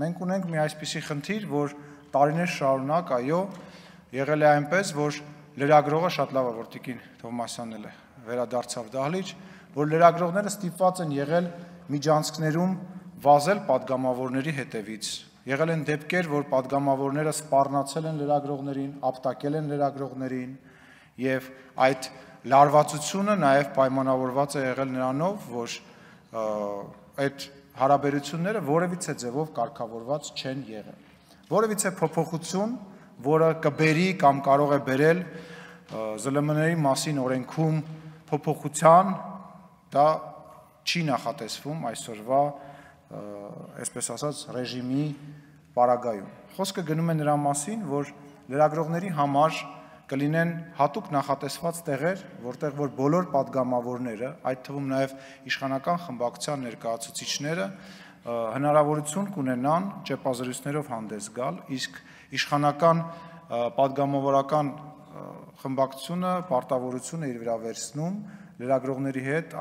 Մենք ունենք մի այսպիսի խնդիր, որ տարիներ շարունակ, այո, եղել է այնպես, որ լրագրողը շատ լավ է որտիկին Թովմասյանն էլ է վերադարձավ դահլիճ, որ լրագրողները ստիպված են եղել միջանցքներում վազել падգամավորների հետևից։ Եղել են դեպքեր, որ падգամավորները սպառնացել են լրագրողներին, ապտակել են լրագրողներին եւ այդ լարվածությունը նաեւ պայմանավորված է եղել նրանով, որ այդ հարաբերությունները որևիցե ձևով կարգավորված չեն եղել։ Որևիցե փոփոխություն, որը կբերի կամ կարող է բերել ԶԼՄ-ների մասին օրենքում փոփոխության, դա չի նախատեսվում այսօրվա այսպես ասած ռեժիմի պարագայում։ Խոսքը գնում է նրա մասին, որ լրագրողների համար կլինեն հատուկ նախատեսված տեղեր, որտեղ որ բոլոր падգամավորները, այդ թվում նաև իշխանական խմբակցության ներկայացուցիչները հնարավորություն կունենան ճեպազրույցներով հանդես գալ, իսկ իշխանական падգամավորական խմբակցությունը պարտավորությունը իր վրա վերցնում լրագրողների հետ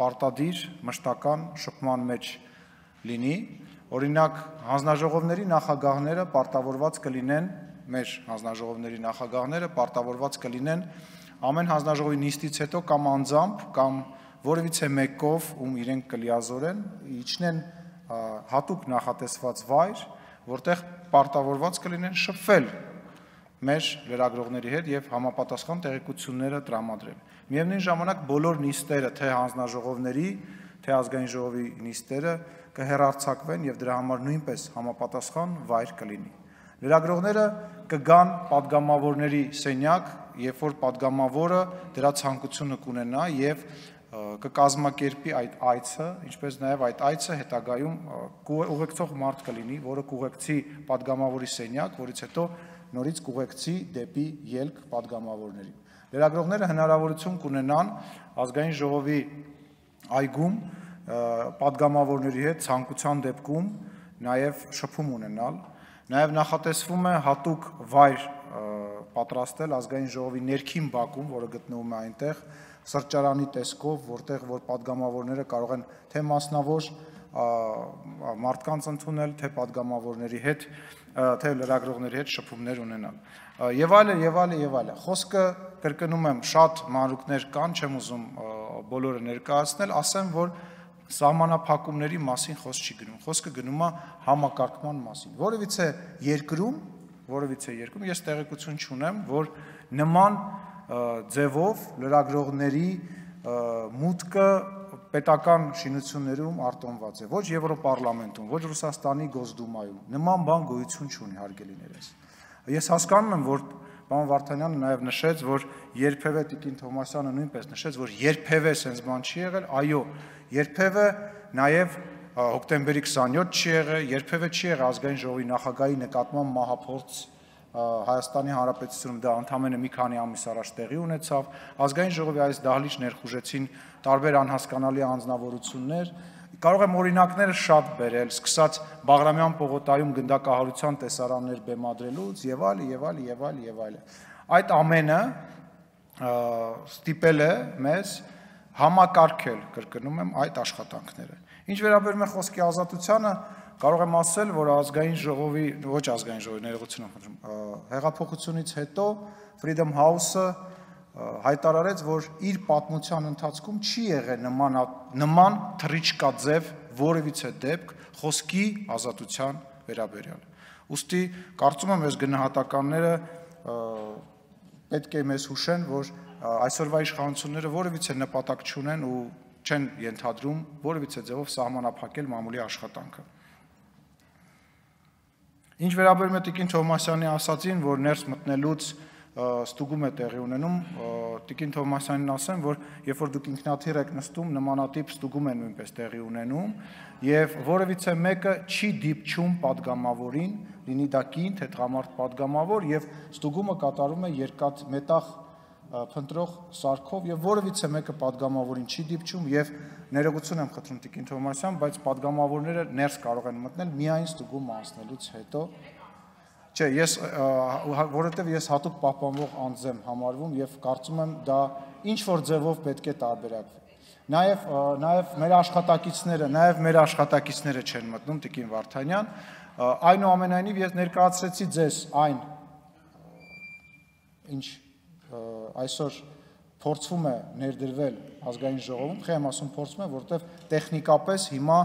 պարտադիր մշտական շփման մեջ լինի։ Օրինակ, հանձնաժողովների նախագահները պարտավորված կլինեն մեր հանձնաժողովների նախագահները պարտավորված կլինեն ամեն հանձնաժողովի նիստից հետո կամ անձամբ կամ որևիցե մեկով, ում իրենք կլիազորեն, իջնեն հատուկ նախատեսված վայր, որտեղ պարտավորված կլինեն շփվել մեր լրագրողների հետ եւ համապատասխան տեղեկությունները տրամադրել։ Միևնույն ժամանակ բոլոր նիստերը, թե հանձնաժողովների, թե ազգային ժողովի նիստերը կհերարցակվեն եւ դրա համար նույնպես համապատասխան վայր կլինի։ Լրագրողները կգան падգամավորների սենյակ, երբ որ падգամավորը դրա ցանկությունը կունենա եւ կկազմակերպի այդ այցը, ինչպես նաև այդ այցը հետագայում ուղեկցող մարդ կլինի, որը կուղեկցի падգամավորի սենյակ, որից հետո նորից կուղեկցի դեպի ելք падգամավորներին։ Լրագրողները հնարավորություն կունենան ազգային ժողովի այգում падգամավորների հետ ցանկության դեպքում նաև շփում ունենալ Նաև նախատեսվում է հատուկ վայր պատրաստել ազգային ժողովի ներքին բակում, որը գտնվում է այնտեղ, սրճարանի տեսքով, որտեղ որ падգամավորները կարող են թե մասնավոր մարդկանց ընդունել, թե падգամավորների հետ, թե լրագրողների հետ շփումներ ունենալ։ Եվ այլն, եւ այլն, եւ այլն։ Խոսքը կրկնում եմ, շատ մանրուկներ կան, չեմ ուզում բոլորը ներկայացնել, ասեմ, որ սահմանափակումների մասին խոսք չի գնում։ Խոսքը գնում է համակարգման մասին։ Որևիցե երկրում, որևիցե երկրում ես տեղեկություն չունեմ, որ նման ձևով լրագրողների մուտքը պետական շինություններում արտոնված է։ Ոչ Եվրոպարլամենտում, ոչ Ռուսաստանի Գոսդումայում։ Նման բան գոյություն չունի հարգելիներես։ Ես հասկանում եմ, որ պարոն Վարդանյանը նաև նշեց, որ երբևէ Տիկին Թոմասյանը նույնպես նշեց, որ երբևէ sense բան չի եղել, այո, երբևէ նաև հոկտեմբերի 27 չի եղել, երբևէ չի եղել ազգային ժողովի նախագահի նկատմամբ մահափորձ Հայաստանի Հանրապետությունում դա ընդամենը մի քանի ամիս առաջ տեղի ունեցավ։ Ազգային ժողովի այս դահլիճ ներխուժեցին տարբեր անհասկանալի անձնավորություններ, Կարող եմ օրինակները շատ բերել, սկսած Բաղրամյան պողոտայում գնդակահարության տեսարաններ բեմադրելուց եւ այլ եւ այլ եւ այլ եւ այլ։ Այդ ամենը ստիպել է մեզ համակարգել, կրկնում եմ, այդ աշխատանքները։ Ինչ վերաբերում է խոսքի ազատությանը, կարող եմ ասել, որ ազգային ժողովի, ոչ ազգային ժողովի ներողություն եմ խնդրում, հեղափոխությունից հետո Freedom House-ը հայտարարեց, որ իր պատմության ընթացքում չի եղել նման նման թրիչկաձև որևիցե դեպք խոսքի ազատության վերաբերյալ։ Ոստի կարծում եմ, այս գնահատականները պետք է մեզ հուշեն, որ այսօրվա իշխանությունները որևիցե նպատակ չունեն ու չեն ենթադրում որևիցե ձևով սահմանափակել մամուլի աշխատանքը։ Ինչ վերաբերում է Տիկին Թովմասյանի ասածին, որ ներս մտնելուց ստուգում է տեղի ունենում։ Տիկին Թոմասյանին ասեմ, որ երբ որ դուք ինքնաթիռ եք նստում, նմանատիպ ստուգում է նույնպես տեղի ունենում եւ որևիցե մեկը չի դիպչում падգամավորին, լինի դա կին թե տղամարդ падգամավոր եւ ստուգումը կատարում է երկաթ մետաղ փնտրող սարքով եւ որևիցե մեկը падգամավորին չի դիպչում եւ ներողություն եմ խնդրում Տիկին Թոմասյան, բայց падգամավորները ներս կարող են մտնել միայն ստուգում անցնելուց հետո։ Չէ, ես հա, որովհետև ես հատուկ պահպանվող անձ եմ համարվում եւ կարծում եմ դա ինչ որ ձևով պետք է տարբերակվի։ Նաեւ նաեւ մեր աշխատակիցները, նաեւ մեր աշխատակիցները չեն մտնում Տիկին Վարդանյան, այնուամենայնիվ ես ներկայացրեցի ձեզ այն ինչ այսօր փորձվում է ներդրվել ազգային ժողովում, խեմ ասում փորձում է, որովհետև տեխնիկապես հիմա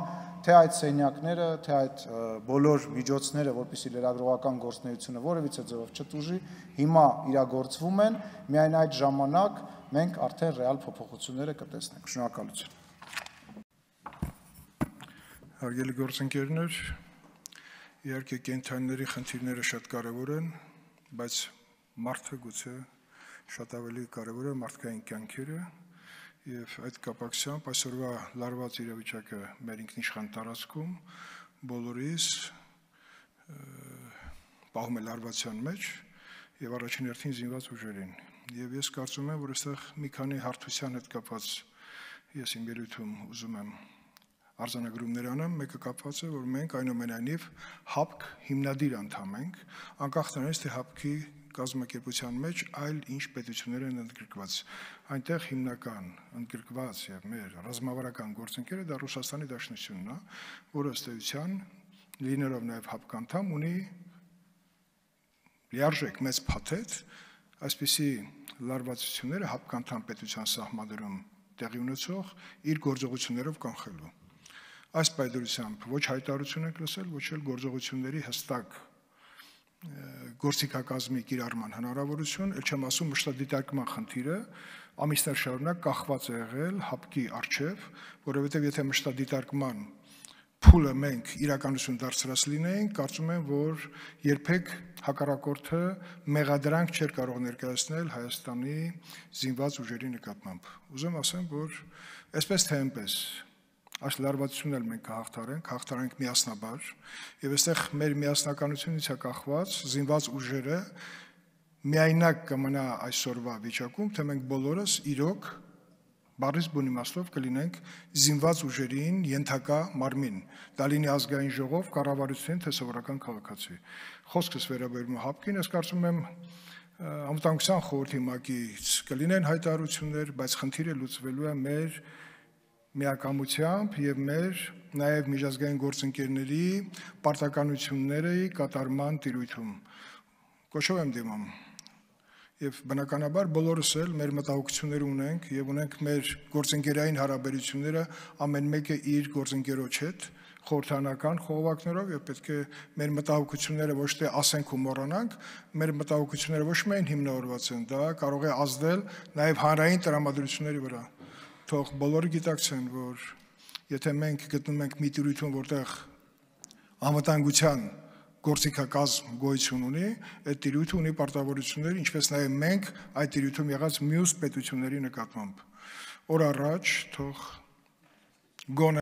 թե այդ սենյակները, թե այդ բոլոր միջոցները, որպիսի լրագրողական գործնեությունը որևիցե ձևով չտուժի, հիմա իրագործվում են, միայն այդ ժամանակ մենք արդեն ռեալ փոփոխությունները կտեսնենք։ Շնորհակալություն։ Հարգելի գործընկերներ, իհարկե կենթանիների խնդիրները շատ կարևոր են, բայց մարդը գուցե շատ ավելի կարևոր է մարդկային կյանքերը Եվ այդ կապակցությամբ այսօրվա լարված իրավիճակը մեր ինքնիշխան տարածքում բոլորիս պահում է լարվածության մեջ եւ առաջին հերթին զինված ուժերին։ Եվ ես կարծում եմ, որ այստեղ մի քանի հարթության հետ կապված ես իմ ելույթում ուզում եմ արձանագրումներ անեմ, մեկը կապված է, որ մենք այնուամենայնիվ հապկ հիմնադիր անդամ ենք, անկախ նրանից թե հապկի կազմակերպության մեջ, այլ ինչ պետություններ են ընդգրկված։ Այնտեղ հիմնական ընդգրկված եւ մեր ռազմավարական գործընկերը դա Ռուսաստանի Դաշնությունն է, որը ըստ էության լինելով նաեւ հապկանթամ ունի լիարժեք մեծ փաթեթ, այսպիսի լարվածությունները հապկանթամ պետության սահմաններում տեղի ունեցող իր գործողություններով կանխելու։ Այս պայդրությամբ ոչ հայտարություն ենք լսել, ոչ էլ գործողությունների հստակ գործիքակազմի կիրառման հնարավորություն, ել չեմ ասում մշտադիտարկման խնդիրը, ամիսներ շարունակ կախված է եղել հապկի արչև, որովհետև եթե մշտադիտարկման փուլը մենք իրականություն դարձրած լինեինք, կարծում եմ, որ երբեք հակառակորդը մեղադրանք չէր կարող ներկայացնել Հայաստանի զինված ուժերի նկատմամբ։ Ուզում ասեմ, որ այսպես թե այնպես այս լարվածությունն էլ մենք հաղթարենք, հաղթարենք միասնաբար, եւ այստեղ մեր միասնականությունից է կախված զինված ուժերը միայնակ կմնա այսօրվա վիճակում, թե մենք բոլորս իրոք բարիս բուն իմաստով կլինենք զինված ուժերին ենթակա մարմին, դա լինի ազգային ժողով, կառավարություն թե սովորական քաղաքացի։ Խոսքս վերաբերում հապկին, ես կարծում եմ անվտանգության խորհրդի մակից կլինեն հայտարարություններ, բայց խնդիրը լուծվելու է մեր միակամությամբ եւ մեր նաեւ միջազգային գործընկերների պարտականությունների կատարման տիրույթում։ Կոչով եմ դիմում։ Եվ բնականաբար բոլորս էլ մեր մտահոգություններ ունենք եւ ունենք մեր գործընկերային հարաբերությունները ամեն մեկը իր գործընկերոջ հետ խորհրդանական խողովակներով եւ պետք է մեր մտահոգությունները ոչ թե ասենք ու մոռանանք, մեր մտահոգությունները ոչ միայն հիմնավորված են, դա կարող է ազդել նաեւ հանրային տրամադրությունների վրա թող բոլորը գիտակցեն, որ եթե մենք գտնում ենք մի դյուրություն, որտեղ անվտանգության գործիքակազմ գոյություն ունի, այդ դյուրությունը ունի պարտավորություններ, ինչպես նաև մենք այդ դյուրիթում եղած մյուս պետությունների նկատմամբ։ Օր առաջ թող գոնե